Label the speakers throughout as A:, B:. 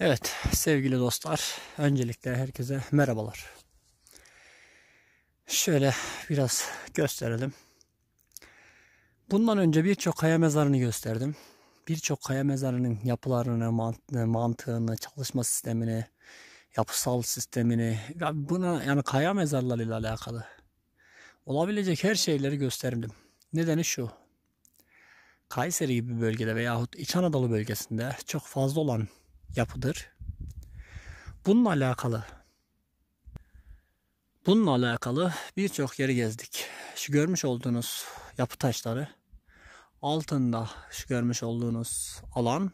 A: Evet sevgili dostlar öncelikle herkese merhabalar. Şöyle biraz gösterelim. Bundan önce birçok kaya mezarını gösterdim. Birçok kaya mezarının yapılarını, mantığını, çalışma sistemini, yapısal sistemini, buna yani kaya mezarlarıyla alakalı olabilecek her şeyleri gösterdim. Nedeni şu. Kayseri gibi bir bölgede veyahut İç Anadolu bölgesinde çok fazla olan yapıdır. Bununla alakalı bununla alakalı birçok yeri gezdik. Şu görmüş olduğunuz yapı taşları altında şu görmüş olduğunuz alan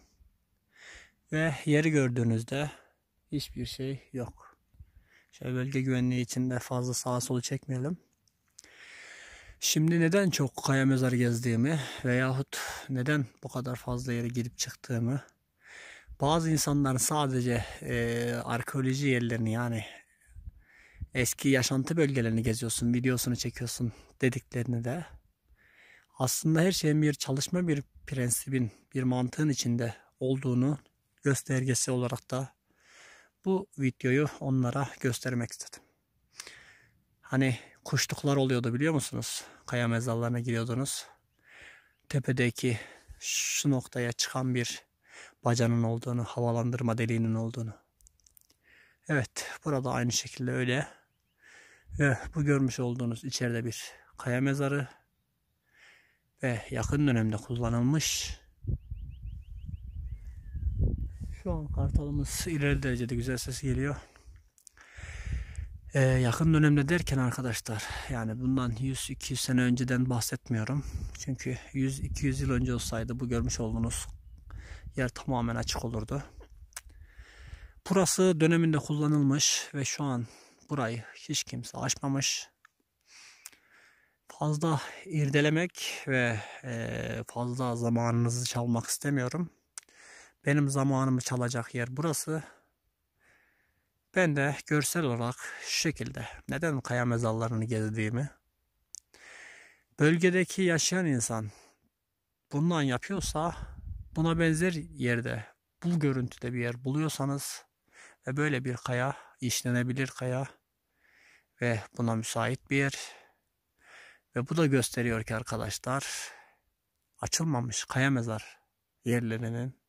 A: ve yeri gördüğünüzde hiçbir şey yok. Şöyle bölge güvenliği içinde fazla sağa solu çekmeyelim. Şimdi neden çok kaya mezarı gezdiğimi veyahut neden bu kadar fazla yere gidip çıktığımı bazı insanların sadece e, arkeoloji yerlerini yani eski yaşantı bölgelerini geziyorsun, videosunu çekiyorsun dediklerini de aslında her şeyin bir çalışma bir prensibin, bir mantığın içinde olduğunu göstergesi olarak da bu videoyu onlara göstermek istedim. Hani kuşluklar oluyordu biliyor musunuz? Kaya mezarlarına giriyordunuz. Tepedeki şu noktaya çıkan bir bacanın olduğunu, havalandırma deliğinin olduğunu. Evet, burada aynı şekilde öyle. Ve bu görmüş olduğunuz içeride bir kaya mezarı ve yakın dönemde kullanılmış. Şu an kartalımız ileri derecede güzel ses geliyor. Ee, yakın dönemde derken arkadaşlar yani bundan 100-200 sene önceden bahsetmiyorum. Çünkü 100-200 yıl önce olsaydı bu görmüş olduğunuz yer tamamen açık olurdu. Burası döneminde kullanılmış ve şu an burayı hiç kimse açmamış. Fazla irdelemek ve e, fazla zamanınızı çalmak istemiyorum. Benim zamanımı çalacak yer burası. Ben de görsel olarak şu şekilde neden kaya mezarlarını gezdiğimi bölgedeki yaşayan insan bundan yapıyorsa buna benzer yerde bul görüntüde bir yer buluyorsanız ve böyle bir kaya işlenebilir kaya ve buna müsait bir yer ve bu da gösteriyor ki arkadaşlar açılmamış kaya mezar yerlerinin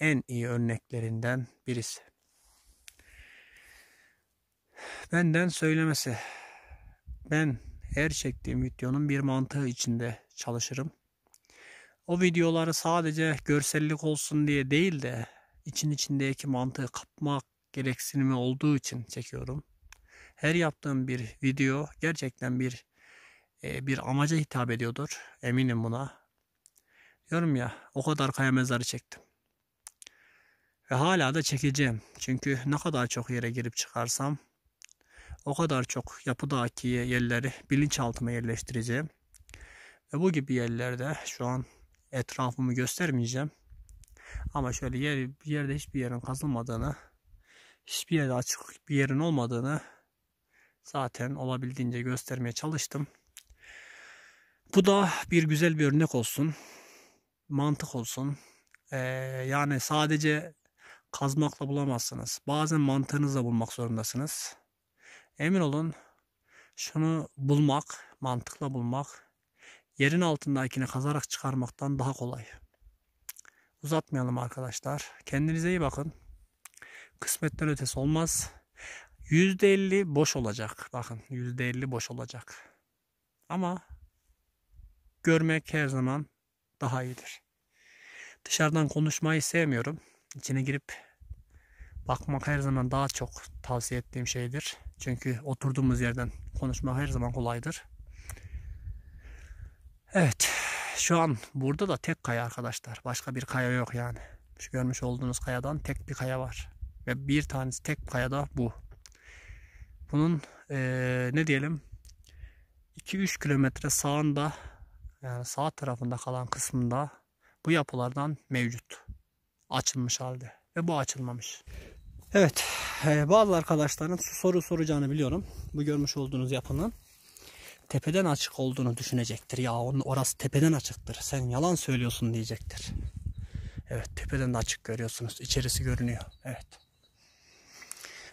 A: en iyi örneklerinden birisi. Benden söylemesi. Ben her çektiğim videonun bir mantığı içinde çalışırım o videoları sadece görsellik olsun diye değil de için içindeki mantığı kapmak gereksinimi olduğu için çekiyorum. Her yaptığım bir video gerçekten bir e, bir amaca hitap ediyordur. Eminim buna. Diyorum ya o kadar kaya mezarı çektim. Ve hala da çekeceğim. Çünkü ne kadar çok yere girip çıkarsam o kadar çok yapıdaki yerleri bilinçaltıma yerleştireceğim. Ve bu gibi yerlerde şu an etrafımı göstermeyeceğim. Ama şöyle yer, yerde hiçbir yerin kazılmadığını, hiçbir yerde açık bir yerin olmadığını zaten olabildiğince göstermeye çalıştım. Bu da bir güzel bir örnek olsun. Mantık olsun. Ee, yani sadece kazmakla bulamazsınız. Bazen mantığınızla bulmak zorundasınız. Emin olun şunu bulmak, mantıkla bulmak yerin altındakini kazarak çıkarmaktan daha kolay. Uzatmayalım arkadaşlar. Kendinize iyi bakın. Kısmetten ötesi olmaz. %50 boş olacak. Bakın %50 boş olacak. Ama görmek her zaman daha iyidir. Dışarıdan konuşmayı sevmiyorum. İçine girip bakmak her zaman daha çok tavsiye ettiğim şeydir. Çünkü oturduğumuz yerden konuşmak her zaman kolaydır. Evet şu an burada da tek kaya arkadaşlar. Başka bir kaya yok yani. Şu görmüş olduğunuz kayadan tek bir kaya var. Ve bir tanesi tek kayada bu. Bunun ee, ne diyelim 2-3 kilometre sağında yani sağ tarafında kalan kısmında bu yapılardan mevcut. Açılmış halde ve bu açılmamış. Evet bazı arkadaşların soru soracağını biliyorum. Bu görmüş olduğunuz yapının tepeden açık olduğunu düşünecektir. Ya onun orası tepeden açıktır. Sen yalan söylüyorsun diyecektir. Evet tepeden de açık görüyorsunuz. İçerisi görünüyor. Evet.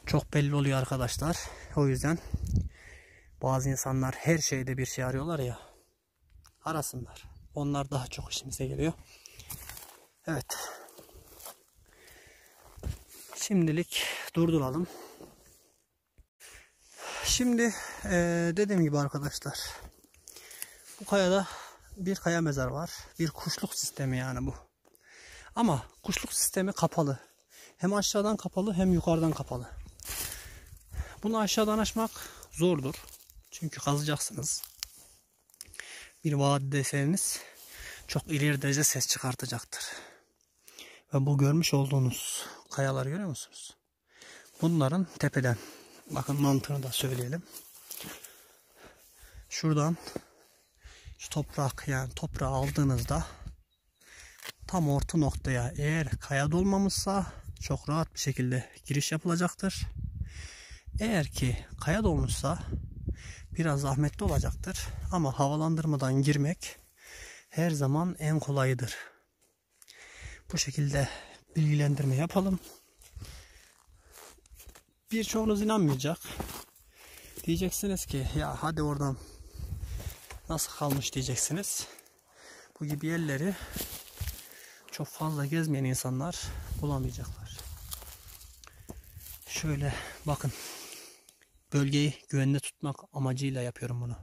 A: Çok belli oluyor arkadaşlar. O yüzden bazı insanlar her şeyde bir şey arıyorlar ya. Arasınlar. Onlar daha çok işimize geliyor. Evet. Şimdilik durduralım. Şimdi e, dediğim gibi arkadaşlar bu kayada bir kaya mezar var. Bir kuşluk sistemi yani bu. Ama kuşluk sistemi kapalı. Hem aşağıdan kapalı hem yukarıdan kapalı. Bunu aşağıdan açmak zordur. Çünkü kazacaksınız. Bir vadideyseniz çok ileri derece ses çıkartacaktır. Ve bu görmüş olduğunuz kayalar görüyor musunuz? Bunların tepeden Bakın mantığını da söyleyelim. Şuradan şu toprak yani toprağı aldığınızda tam orta noktaya eğer kaya dolmamışsa çok rahat bir şekilde giriş yapılacaktır. Eğer ki kaya dolmuşsa biraz zahmetli olacaktır ama havalandırmadan girmek her zaman en kolayıdır. Bu şekilde bilgilendirme yapalım birçoğunuz inanmayacak. Diyeceksiniz ki ya hadi oradan nasıl kalmış diyeceksiniz. Bu gibi yerleri çok fazla gezmeyen insanlar bulamayacaklar. Şöyle bakın. Bölgeyi güvende tutmak amacıyla yapıyorum bunu.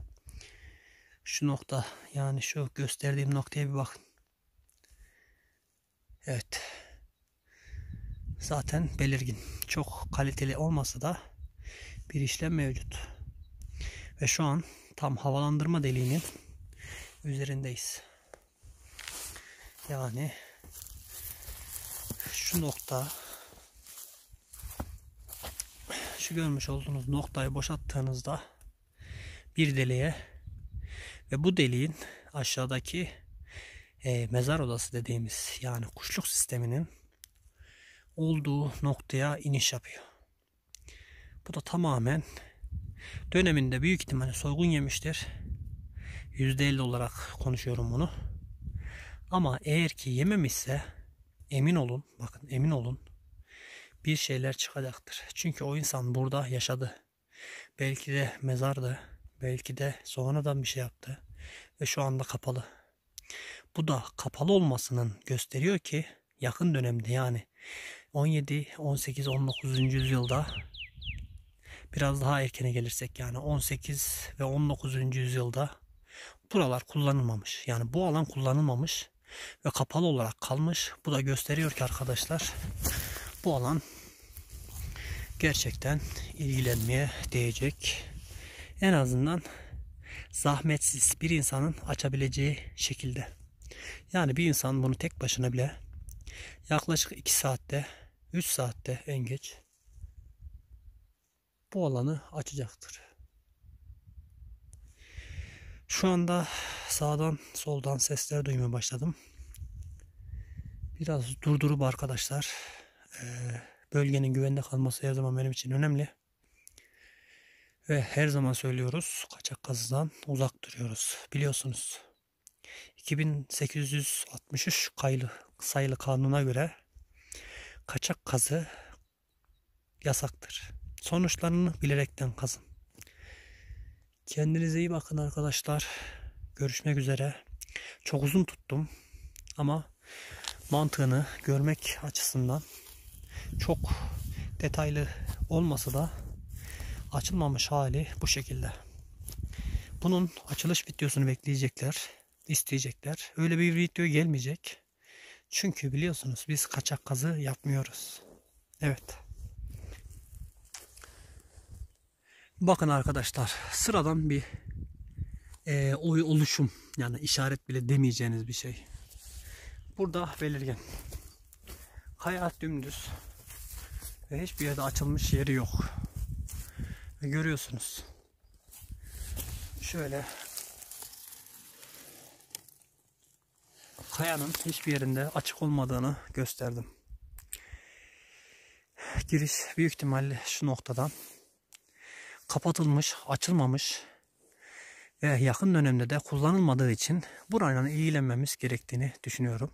A: Şu nokta yani şu gösterdiğim noktaya bir bakın. Evet zaten belirgin. Çok kaliteli olmasa da bir işlem mevcut. Ve şu an tam havalandırma deliğinin üzerindeyiz. Yani şu nokta şu görmüş olduğunuz noktayı boşalttığınızda bir deliğe ve bu deliğin aşağıdaki e, mezar odası dediğimiz yani kuşluk sisteminin olduğu noktaya iniş yapıyor. Bu da tamamen döneminde büyük ihtimalle soygun yemiştir. %50 olarak konuşuyorum bunu. Ama eğer ki yememişse emin olun, bakın emin olun bir şeyler çıkacaktır. Çünkü o insan burada yaşadı. Belki de mezardı. Belki de sonradan bir şey yaptı. Ve şu anda kapalı. Bu da kapalı olmasının gösteriyor ki yakın dönemde yani 17, 18, 19. yüzyılda biraz daha erkene gelirsek yani 18 ve 19. yüzyılda buralar kullanılmamış. Yani bu alan kullanılmamış ve kapalı olarak kalmış. Bu da gösteriyor ki arkadaşlar bu alan gerçekten ilgilenmeye değecek. En azından zahmetsiz bir insanın açabileceği şekilde. Yani bir insan bunu tek başına bile yaklaşık 2 saatte 3 saatte en geç bu alanı açacaktır. Şu anda sağdan soldan sesler duymaya başladım. Biraz durdurup arkadaşlar e, bölgenin güvende kalması her zaman benim için önemli. Ve her zaman söylüyoruz kaçak kazıdan uzak duruyoruz biliyorsunuz. 2863 kaylı, sayılı kanuna göre kaçak kazı yasaktır. Sonuçlarını bilerekten kazın. Kendinize iyi bakın arkadaşlar. Görüşmek üzere. Çok uzun tuttum ama mantığını görmek açısından çok detaylı olması da açılmamış hali bu şekilde. Bunun açılış videosunu bekleyecekler, isteyecekler. Öyle bir video gelmeyecek. Çünkü biliyorsunuz biz kaçak kazı yapmıyoruz. Evet. Bakın arkadaşlar sıradan bir e, oy oluşum yani işaret bile demeyeceğiniz bir şey. Burada belirgen. Kaya dümdüz ve hiçbir yerde açılmış yeri yok. Ve görüyorsunuz. Şöyle kayanın hiçbir yerinde açık olmadığını gösterdim. Giriş büyük ihtimalle şu noktadan kapatılmış, açılmamış ve yakın dönemde de kullanılmadığı için burayla ilgilenmemiz gerektiğini düşünüyorum.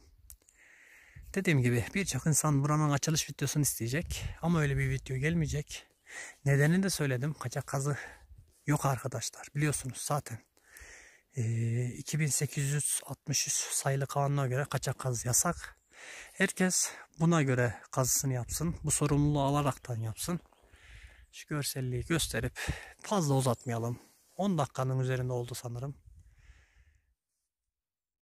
A: Dediğim gibi birçok insan buranın açılış videosunu isteyecek ama öyle bir video gelmeyecek. Nedenini de söyledim. Kaçak kazı yok arkadaşlar biliyorsunuz zaten. 2860 sayılı kanuna göre kaçak kaz yasak. Herkes buna göre kazısını yapsın. Bu sorumluluğu alaraktan yapsın. Şu görselliği gösterip fazla uzatmayalım. 10 dakikanın üzerinde oldu sanırım.